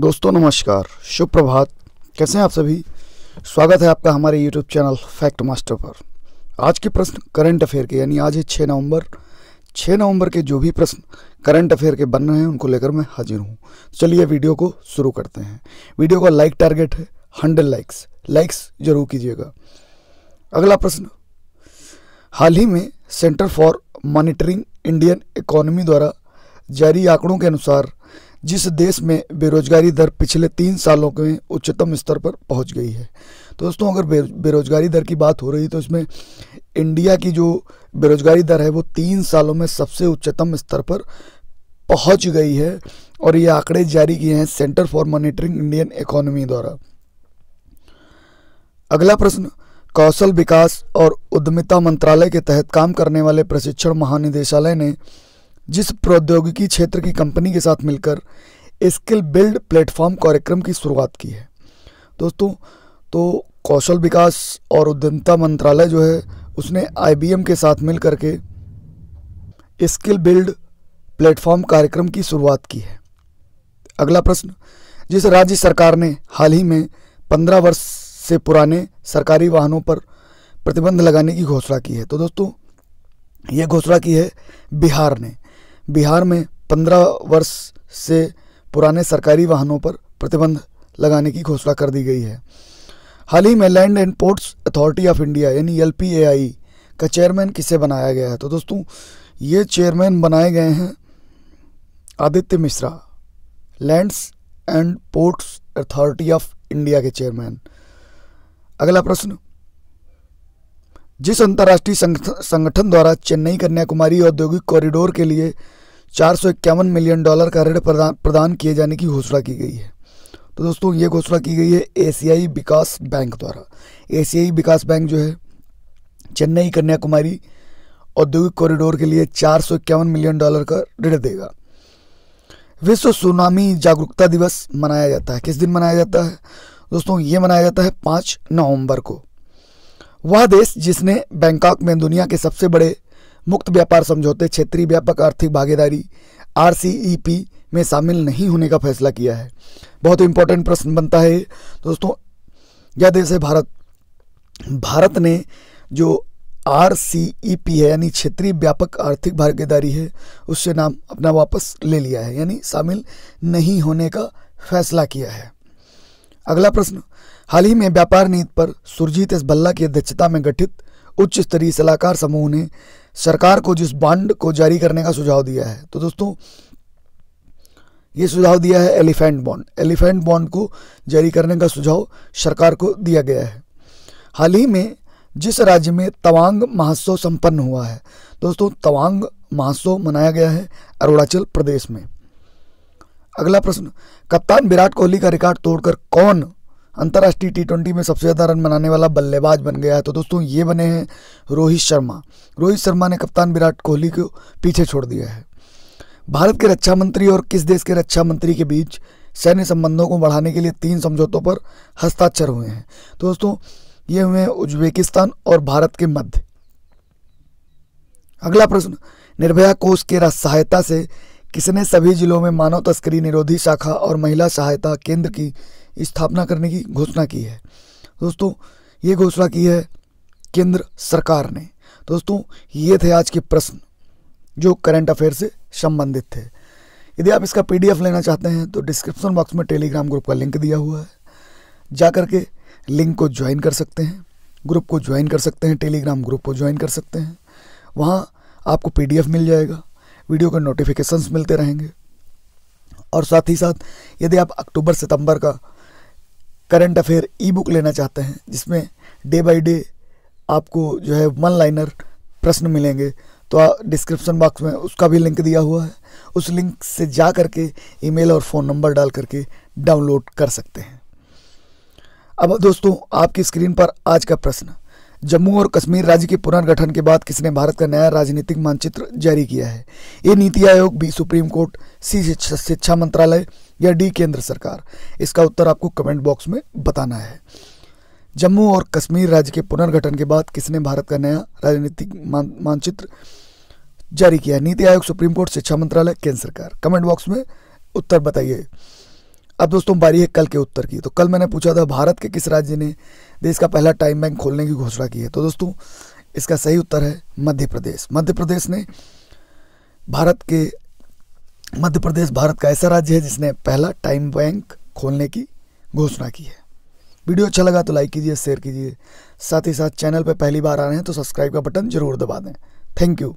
दोस्तों नमस्कार शुभ प्रभात कैसे हैं आप सभी स्वागत है आपका हमारे यूट्यूब चैनल फैक्ट मास्टर पर आज के प्रश्न करंट अफेयर के यानी आज है छः नवंबर छः नवंबर के जो भी प्रश्न करंट अफेयर के बन रहे हैं उनको लेकर मैं हाजिर हूँ चलिए वीडियो को शुरू करते हैं वीडियो का लाइक टारगेट है हंड्रेड लाइक्स लाइक्स जरूर कीजिएगा अगला प्रश्न हाल ही में Centre for Monitoring Indian Economy द्वारा जारी आंकड़ों के अनुसार जिस देश में बेरोजगारी दर पिछले तीन सालों के उच्चतम स्तर पर पहुंच गई है तो दोस्तों अगर बेरोजगारी दर की बात हो रही तो इसमें इंडिया की जो बेरोजगारी दर है वो तीन सालों में सबसे उच्चतम स्तर पर पहुंच गई है और ये आंकड़े जारी किए हैं Centre for Monitoring Indian Economy द्वारा अगला प्रश्न कौशल विकास और उद्यमिता मंत्रालय के तहत काम करने वाले प्रशिक्षण महानिदेशालय ने जिस प्रौद्योगिकी क्षेत्र की कंपनी के साथ मिलकर स्किल बिल्ड प्लेटफॉर्म कार्यक्रम की शुरुआत की है दोस्तों तो कौशल विकास और उद्यमिता मंत्रालय जो है उसने आई के साथ मिल करके स्किल बिल्ड प्लेटफॉर्म कार्यक्रम की शुरुआत की है अगला प्रश्न जिस राज्य सरकार ने हाल ही में पंद्रह वर्ष से पुराने सरकारी वाहनों पर प्रतिबंध लगाने की घोषणा की है तो दोस्तों ये घोषणा की है बिहार ने बिहार में पंद्रह वर्ष से पुराने सरकारी वाहनों पर प्रतिबंध लगाने की घोषणा कर दी गई है हाल ही में Land and Ports Authority of India यानी एल का चेयरमैन किसे बनाया गया है तो दोस्तों ये चेयरमैन बनाए गए हैं Aditya Mishra Lands and Ports Authority of India के चेयरमैन अगला प्रश्न जिस अंतर्राष्ट्रीय संगठन द्वारा चेन्नई कन्याकुमारी औद्योगिक कॉरिडोर के लिए चार मिलियन डॉलर का ऋण प्रदान प्रदान किए जाने की घोषणा की गई है तो दोस्तों ये घोषणा की गई है एशियाई विकास बैंक द्वारा एशियाई विकास बैंक जो है चेन्नई कन्याकुमारी औद्योगिक कॉरिडोर के लिए चार मिलियन डॉलर का ऋण देगा विश्व सुनामी जागरूकता दिवस मनाया जाता है किस दिन मनाया जाता है दोस्तों ये मनाया जाता है पाँच नवंबर को वह देश जिसने बैंकॉक में दुनिया के सबसे बड़े मुक्त व्यापार समझौते क्षेत्रीय व्यापक आर्थिक भागीदारी आर में शामिल नहीं होने का फैसला किया है बहुत इंपॉर्टेंट प्रश्न बनता है दोस्तों यह देश है भारत भारत ने जो आर है यानी क्षेत्रीय व्यापक आर्थिक भागीदारी है उससे नाम अपना वापस ले लिया है यानी शामिल नहीं होने का फैसला किया है अगला प्रश्न हाल ही में व्यापार नीति पर सुरजीत एस बल्ला की अध्यक्षता में गठित उच्च स्तरीय सलाहकार समूह ने सरकार को जिस बांड को जारी करने का सुझाव दिया है तो दोस्तों ये सुझाव दिया है एलिफेंट बॉन्ड एलिफेंट बॉन्ड को जारी करने का सुझाव सरकार को दिया गया है हाल ही में जिस राज्य में तवांग महोत्सव संपन्न हुआ है दोस्तों तवांग महोत्सव मनाया गया है अरुणाचल प्रदेश में अगला प्रश्न कप्तान विराट कोहली का रिकॉर्ड तोड़कर कौन अंतर्राष्ट्रीय टी ट्वेंटी में सबसे ज़्यादा रन बनाने वाला बल्लेबाज बन गया है तो दोस्तों ये बने हैं रोहित शर्मा रोहित शर्मा ने कप्तान विराट कोहली को पीछे छोड़ दिया है भारत के रक्षा मंत्री और किस देश के रक्षा मंत्री के बीच सैन्य संबंधों को बढ़ाने के लिए तीन समझौतों पर हस्ताक्षर हुए हैं तो दोस्तों ये हुए हैं उज्बेकिस्तान और भारत के मध्य अगला प्रश्न निर्भया कोष के सहायता से किसने सभी जिलों में मानव तस्करी निरोधी शाखा और महिला सहायता केंद्र की स्थापना करने की घोषणा की है दोस्तों ये घोषणा की है केंद्र सरकार ने दोस्तों ये थे आज के प्रश्न जो करंट अफेयर से संबंधित थे यदि आप इसका पीडीएफ लेना चाहते हैं तो डिस्क्रिप्शन बॉक्स में टेलीग्राम ग्रुप का लिंक दिया हुआ है जा कर के लिंक को ज्वाइन कर सकते हैं ग्रुप को ज्वाइन कर सकते हैं टेलीग्राम ग्रुप को ज्वाइन कर सकते हैं वहाँ आपको पीडीएफ मिल जाएगा वीडियो के नोटिफिकेशंस मिलते रहेंगे और साथ ही साथ यदि आप अक्टूबर सितंबर का करंट अफेयर ई बुक लेना चाहते हैं जिसमें डे बाई डे आपको जो है वन लाइनर प्रश्न मिलेंगे तो डिस्क्रिप्शन बॉक्स में उसका भी लिंक दिया हुआ है उस लिंक से जा करके ईमेल और फ़ोन नंबर डाल करके डाउनलोड कर सकते हैं अब दोस्तों आपकी स्क्रीन पर आज का प्रश्न जम्मू और कश्मीर राज्य के पुनर्गठन के बाद किसने भारत का नया राजनीतिक मानचित्र जारी किया है ये नीति आयोग बी सुप्रीम कोर्ट सी शिक्षा मंत्रालय या डी केंद्र सरकार इसका उत्तर आपको कमेंट बॉक्स में बताना है जम्मू और कश्मीर राज्य के पुनर्गठन के बाद किसने भारत का नया राजनीतिक मान, मानचित्र जारी किया नीति आयोग सुप्रीम कोर्ट शिक्षा मंत्रालय केंद्र सरकार कमेंट बॉक्स में उत्तर बताइए अब दोस्तों बारी है कल के उत्तर की तो कल मैंने पूछा था भारत के किस राज्य ने देश का पहला टाइम बैंक खोलने की घोषणा की है तो दोस्तों इसका सही उत्तर है मध्य प्रदेश मध्य प्रदेश ने भारत के मध्य प्रदेश भारत का ऐसा राज्य है जिसने पहला टाइम बैंक खोलने की घोषणा की है वीडियो अच्छा लगा तो लाइक कीजिए शेयर कीजिए साथ ही साथ चैनल पर पहली बार आ रहे हैं तो सब्सक्राइब का बटन जरूर दबा दें थैंक यू